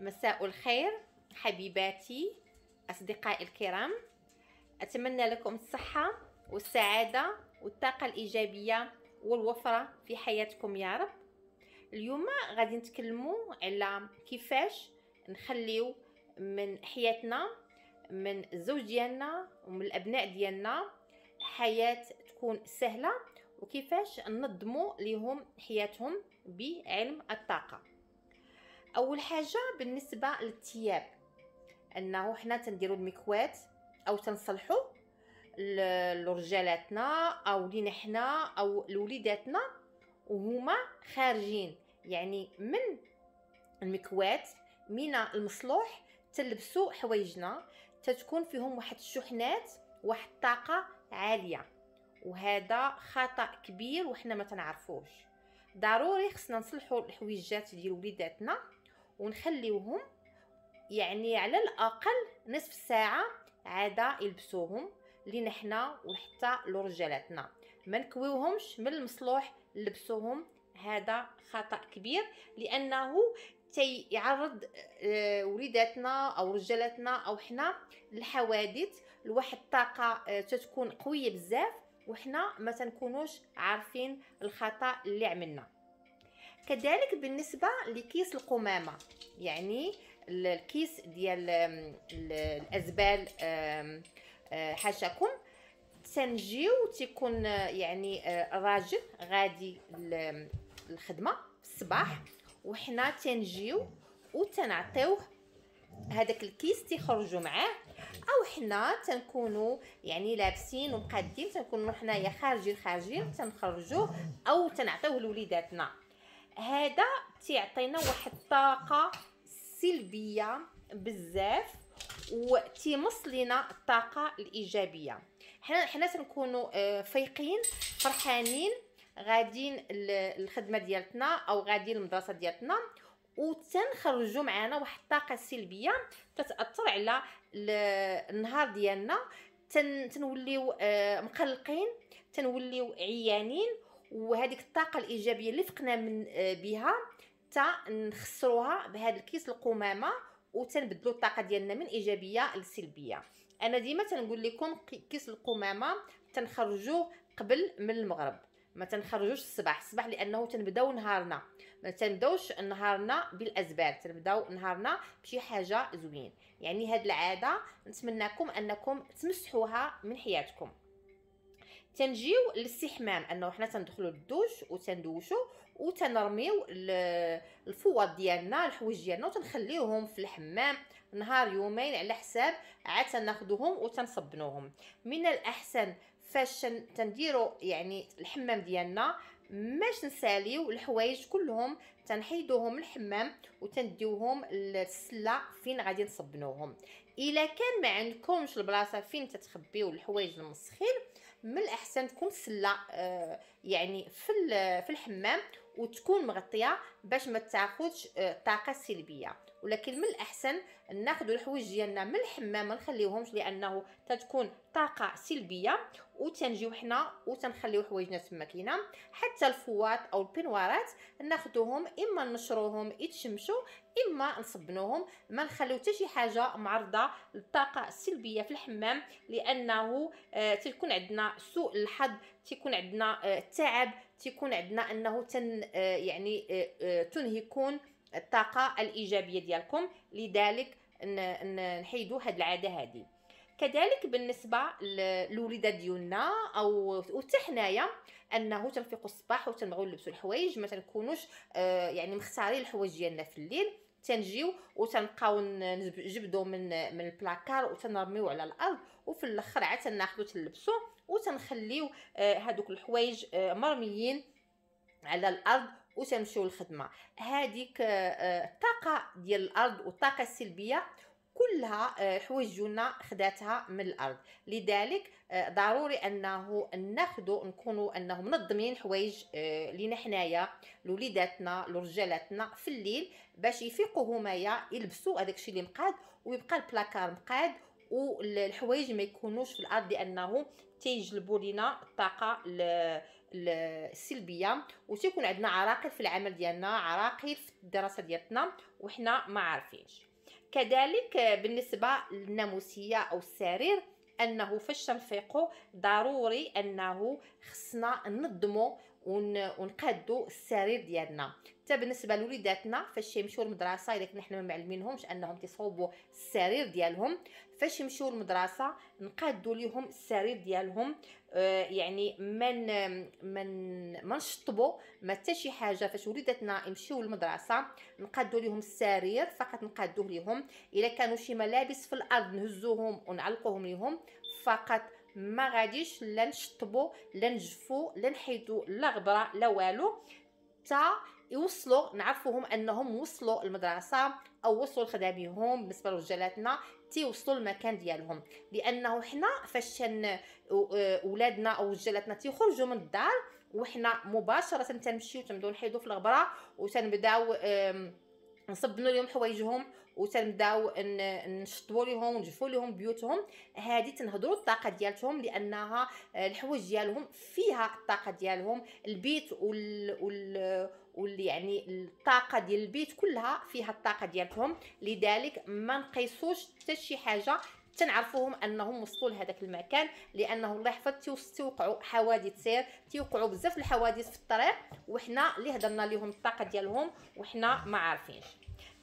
مساء الخير حبيباتي أصدقائي الكرام أتمنى لكم الصحة والسعادة والطاقة الإيجابية والوفرة في حياتكم يا رب اليوم غادي نتكلموا على كيفاش نخليو من حياتنا من الزوج ديالنا ومن الابناء ديالنا حياه تكون سهله وكيفاش ننظموا ليهم حياتهم بعلم الطاقه اول حاجه بالنسبه للثياب انه حنا تنديروا المكوات او تنصلحوا لرجالاتنا او لينا حنا او لوليداتنا وهما خارجين يعني من المكوات من المصلوح تلبسوا حوايجنا تتكون فيهم واحد الشحنات واحد الطاقه عاليه وهذا خطا كبير وحنا ما تنعرفوش ضروري خصنا نصلحوا الحويجات ديال وليداتنا ونخليوهم يعني على الاقل نصف ساعه عاده يلبسوهم لينا حنا وحتى لرجالاتنا ما نكويوهمش من المصلوح نلبسوهم هذا خطا كبير لانه تيعرض آه، وليداتنا او رجالاتنا او حنا للحوادث لواحد الطاقه آه، تتكون قويه بزاف وحنا ما تنكونوش عارفين الخطا اللي عملنا كذلك بالنسبه لكيس القمامه يعني الكيس ديال الازبال آه، حاشاكم تنجيو تيكون آه، يعني آه، راجل غادي الخدمه في الصباح وحنا تنجيو وتنعطيوه هذاك الكيس تيخرجوا معاه او حنا تنكونوا يعني لابسين ومقادين تنكونوا حنايا خارجين خارجين تنخرجوه او تنعطيوه لوليداتنا هذا تيعطينا واحد الطاقه سلبيه بزاف وتيمص لينا الطاقه الايجابيه حنا حنا تنكونوا آه، فايقين فرحانين غاديين الخدمه ديالتنا او غاديين المدرسه ديالتنا وتنخرجوا معنا واحد الطاقه سلبيه تتاثر على النهار ديالنا تنوليو آه، مقلقين تنوليو عيانين وهذيك الطاقه الايجابيه اللي فقنا من آه، بها حتى نخسروها بهذا الكيس القمامه وتنبدلوا الطاقه ديالنا من ايجابيه لسلبيه انا ديما تنقول لكم كيس القمامه تنخرجوه قبل من المغرب ما تنخرجوش الصباح الصباح لانه تنبداو نهارنا ما تنبداوش نهارنا بالازبال تنبداو نهارنا بشي حاجه زوين يعني هاد العاده نتمنىكم انكم تمسحوها من حياتكم تنجيو للاستحمام انه حنا تندخلوا للدوش وتندوشوا وتنرميو الفوط ديالنا الحوايج ديالنا وتنخليوهم في الحمام نهار يومين على حساب عاد ناخذوهم وتنصبنوهم من الاحسن فاش تنديروا يعني الحمام ديالنا ماش نساليو الحوايج كلهم تنحيدوهم الحمام وتنديوهم للسله فين غادي نصبنوهم الا كان ما عندكمش البلاصه فين تتخبيو الحوايج المسخين من الاحسن تكون السله آه، يعني في في الحمام وتكون مغطيه باش ما تاخذش آه، طاقه سلبيه ولكن من الاحسن ناخذ الحوايج ديالنا من الحمام ما نخليوهمش لانه تتكون طاقه سلبيه وتنجيو حنا وتنخليو حوايجنا تما كاينه حتى الفوات او البنوارات ناخذوهم اما نشروهم يتشمشوا اما نصبنوهم ما نخليو حتى شي حاجه معرضه للطاقه السلبيه في الحمام لانه آه تكون عندنا سوء الحظ تيكون عندنا آه، التعب تيكون عندنا انه تن آه يعني آه، آه، تنهكون الطاقه الايجابيه ديالكم لذلك نحيدوا هاد العاده هذه كذلك بالنسبه للوليده ديالنا او حتى حنايا انه تنفيقوا الصباح وتنبغيو نلبسوا الحوايج ما تنكونوش آه، يعني مختارين الحوايج ديالنا في الليل تنجيو وتنبقاو نجبدو من من البلاكار وتنرميو على الارض وفي الاخر عاد تناخذو تنلبسو وتنخليو آه، هادوك الحوايج آه، مرميين على الارض وتمشيو للخدمه هذيك آه، آه، الطاقه ديال الارض والطاقه السلبيه كلها آه، حوايج جونا خداتها من الارض لذلك ضروري انه ناخذ نكونوا انه منظمين حوايج لينا حنايا لوليداتنا لرجالاتنا في الليل باش يفيقوا هما يلبسوا هذاك الشيء اللي مقاد ويبقى البلاكار مقاد والحوايج ما يكونوش في الارض لانه تيجلبوا لينا الطاقه السلبيه وتيكون عندنا عراقيل في العمل ديالنا عراقيل في الدراسه ديالتنا وحنا ما عارفينش كذلك آه، بالنسبه للناموسيه او السرير انه فاش تنفيقوا ضروري انه خصنا ننظموا ونقادوا السرير ديالنا حتى بالنسبه لوليداتنا فاش يمشيو للمدرسه الا كنا حنا ما معلمينهمش انهم تصاوبوا السرير ديالهم فاش يمشيو للمدرسه نقادوا ليهم السرير ديالهم آه، يعني من من ما نشطبوا ما حتى شي حاجه فاش وليداتنا يمشيو للمدرسه نقادو ليهم السرير فقط نقادوه ليهم الا كانوا شي ملابس في الارض نهزوهم ونعلقوهم ليهم فقط ما غاديش لا نشطبوا لا نجفوا لا نحيدوا لا غبره لا والو حتى يوصلوا نعرفوهم انهم وصلوا المدرسه او وصلوا لخداميهم بالنسبه لرجالاتنا تيوصلوا المكان ديالهم لانه حنا فاش ولادنا او رجالاتنا تيخرجوا من الدار وحنا مباشره تنمشيو تنبداو نحيدو في الغبره وتنبداو نصبنوا لهم حوايجهم وتنبداو نشطبوا لهم ونجفوا لهم بيوتهم هذه تنهضروا الطاقه ديالتهم لانها الحوايج ديالهم فيها الطاقه ديالهم البيت وال, وال... واللي يعني الطاقه ديال البيت كلها فيها الطاقه ديالهم لذلك ما نقيسوش حتى شي حاجه تنعرفوهم انهم وصلوا لهذاك المكان لانه الله يحفظ تيوقعوا حوادث سير تيوقعوا بزاف الحوادث في الطريق وحنا اللي هضرنا لهم الطاقه ديالهم وحنا ما عارفينش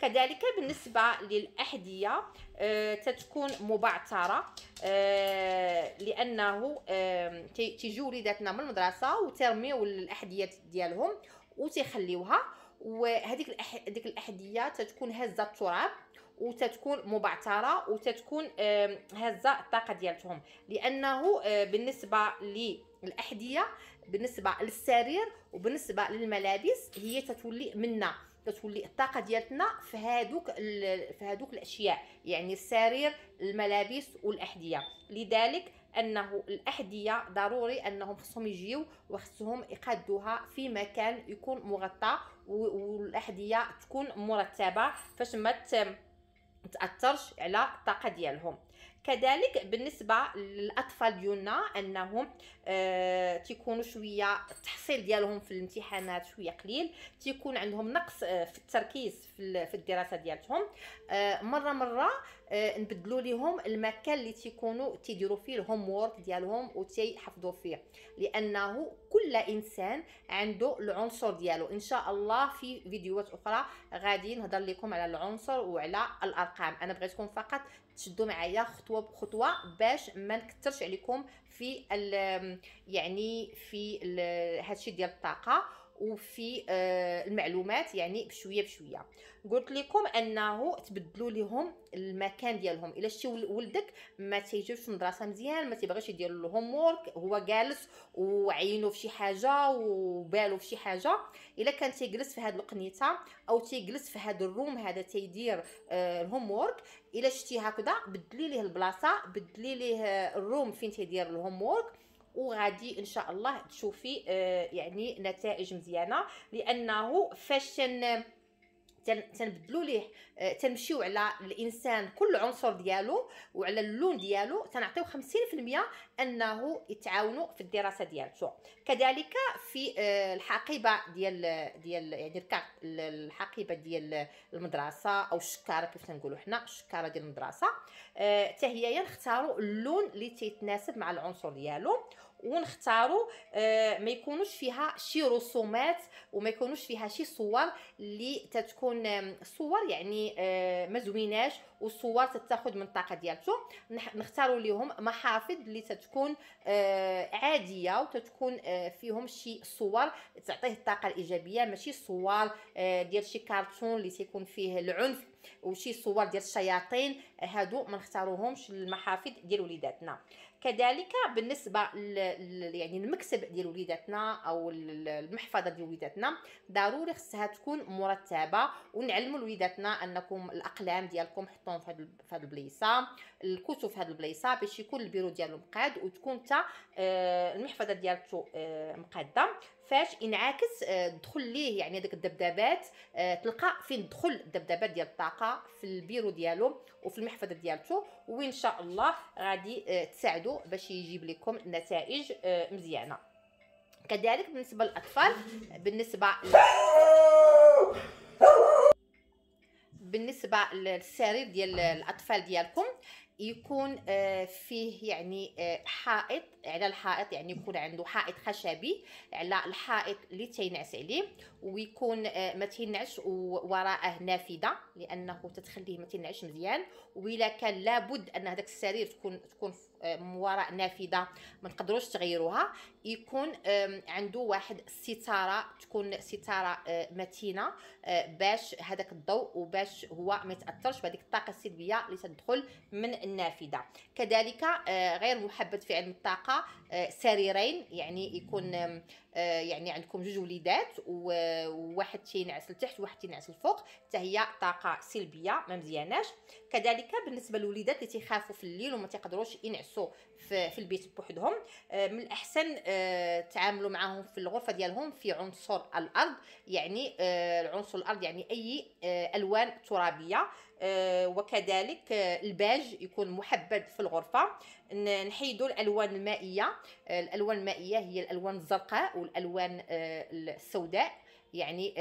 كذلك بالنسبه للاحذيه آه تتكون مبعثره آه لانه آه تيجيو وليداتنا من المدرسه وترميو الاحذيه ديالهم وتيخليوها وهذيك هذيك ديك الاحذيه تتكون هزه التراب وتتكون مبعثره وتتكون هزه الطاقه ديالتهم لانه آه، بالنسبه للاحذيه بالنسبه للسرير وبالنسبه للملابس هي تتولي منا كتولي الطاقه ديالتنا في هذوك في هذوك الاشياء يعني السرير الملابس والاحذيه لذلك انه الاحذيه ضروري انهم خصهم يجيو وخصهم يقادوها في مكان يكون مغطى والاحذيه تكون مرتبه فاش ما تاثرش على الطاقه ديالهم كذلك بالنسبه للاطفال ديالنا انهم آه تيكونوا شويه التحصيل ديالهم في الامتحانات شويه قليل تيكون عندهم نقص آه، في التركيز في, في الدراسه ديالتهم آه مره مره آه نبدلوا لهم المكان اللي تيكونوا تيديروا فيه الهوم وورك ديالهم وتيحفظوا فيه لانه كل انسان عنده العنصر ديالو ان شاء الله في فيديوهات اخرى غادي نهضر لكم على العنصر وعلى الارقام انا بغيتكم فقط تشدوا معايا خطوه بخطوه باش ما نكثرش عليكم في يعني في هادشي ديال الطاقه وفي آه، المعلومات يعني بشويه بشويه قلت لكم انه تبدلوا لهم المكان ديالهم الا شتي ولدك ما تيجيبش المدرسه مزيان ما تيبغيش يدير الهوم وورك هو جالس وعينه في شي حاجه وباله في شي حاجه الا كان تيجلس في هذه القنيته او تيجلس في هذا الروم هذا تيدير آه، الهوم وورك الا شتي هكذا بدلي ليه البلاصه بدلي ليه الروم فين تيدير الهوم وورك وغادي ان شاء الله تشوفي آه، يعني نتائج مزيانه لانه فاش تنبدلو ليه آه، تنمشيو على الانسان كل عنصر ديالو وعلى اللون ديالو تنعطيو 50% انه يتعاونوا في الدراسه ديالتو كذلك في آه، الحقيبه ديال ديال يعني الحقيبه ديال المدرسه او الشكاره كيف تنقولوا حنا الشكاره ديال المدرسه حتى هي اللون اللي تيتناسب مع العنصر ديالو ونختاروا آه، ما يكونوش فيها شي رسومات وما يكونوش فيها شي صور اللي تتكون صور يعني آه، ما زويناش والصور تتاخذ من الطاقه ديالته نختاروا ليهم محافظ اللي تتكون آه، عاديه وتتكون فيهم شي صور تعطيه الطاقه الايجابيه ماشي صور ديال شي كارتون اللي تيكون فيه العنف وشي صور ديال الشياطين هادو ما نختاروهمش للمحافظ ديال وليداتنا كذلك بالنسبه يعني المكتب ديال وليداتنا او المحفظه ديال وليداتنا ضروري خصها تكون مرتبه ونعلموا وليداتنا انكم الاقلام ديالكم حطوهم في هذه البليصه الكتب في هذه البليصه باش يكون البيرو ديالو مقاد وتكون حتى آه، المحفظه ديالته آه، مقاده فاش انعكس آه، دخل ليه يعني هذيك الذبذبات آه، تلقى فين دخل الذبذبات ديال الطاقه في البيرو ديالو وفي المحفظه ديالته وان شاء الله غادي آه، تساعدو باش يجيب لكم نتائج مزيانه كذلك بالنسبه للاطفال بالنسبه بالنسبه للسرير ديال الاطفال ديالكم يكون آه، فيه يعني آه، حائط على الحائط يعني يكون عنده حائط خشبي على الحائط اللي تينعس عليه ويكون آه، ما تينعش وراءه نافذه لانه تتخليه ما تينعش مزيان وإلا كان لابد ان هذاك السرير تكون تكون آه، من وراء نافذه ما نقدروش تغيروها يكون عنده واحد الستاره تكون ستاره آه، متينه آه، باش هذاك الضوء وباش هو ما يتاثرش بهذيك الطاقه السلبيه اللي تدخل من النافذه كذلك غير محبب في علم الطاقه سريرين يعني يكون يعني عندكم جوج وليدات وواحد تينعس لتحت وواحد تينعس الفوق حتى هي طاقه سلبيه ما مزياناش كذلك بالنسبه للوليدات اللي تيخافوا في الليل وما تيقدروش ينعسوا يحسوا في, في البيت بوحدهم آه، من الاحسن آه، تعاملوا معهم في الغرفه ديالهم في عنصر الارض يعني آه، عنصر الارض يعني اي الوان ترابيه وكذلك الباج يكون محبب في الغرفه نحيدوا الالوان المائيه الالوان المائيه هي الالوان الزرقاء والالوان السوداء يعني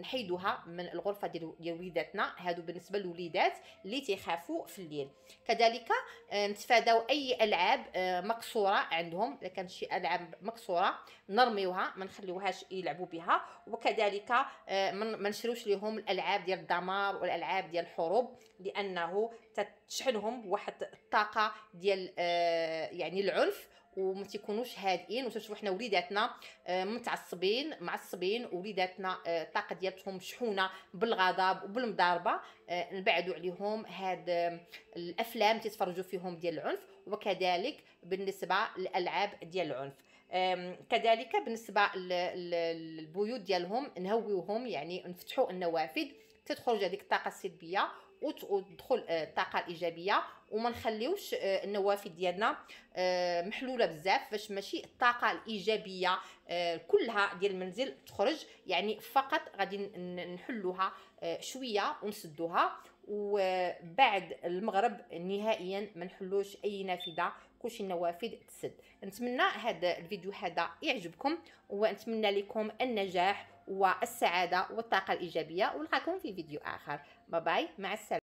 نحيدوها من الغرفه ديال وليداتنا هادو بالنسبه للوليدات اللي تيخافوا في الليل كذلك آه، نتفاداو اي العاب آه، مكسوره عندهم اذا كانت شي العاب مكسوره نرميوها ما نخليوهاش يلعبوا بها وكذلك آه، ما نشروش لهم الالعاب ديال الدمار والالعاب ديال الحروب لانه تشحنهم بواحد الطاقه ديال يعني العنف وما تيكونوش هادئين وتشوفوا حنا وليداتنا آه، متعصبين معصبين وليداتنا آه، الطاقه ديالتهم مشحونه بالغضب وبالمضاربه آه، نبعدوا عليهم هاد الافلام تيتفرجوا فيهم ديال العنف وكذلك بالنسبه للالعاب ديال العنف كذلك بالنسبه للبيوت ديالهم نهويوهم يعني نفتحوا النوافذ تتخرج هذيك الطاقه السلبيه وتدخل آه، الطاقه الايجابيه وما نخليوش آه، النوافذ ديالنا آه، محلوله بزاف باش ماشي الطاقه الايجابيه كلها ديال المنزل تخرج يعني فقط غادي نحلوها شويه ونسدوها وبعد المغرب نهائيا ما نحلوش اي نافذه كلشي النوافذ تسد نتمنى هذا الفيديو هذا يعجبكم ونتمنى لكم النجاح والسعاده والطاقه الايجابيه ونلقاكم في فيديو اخر Bye-bye. Ma'a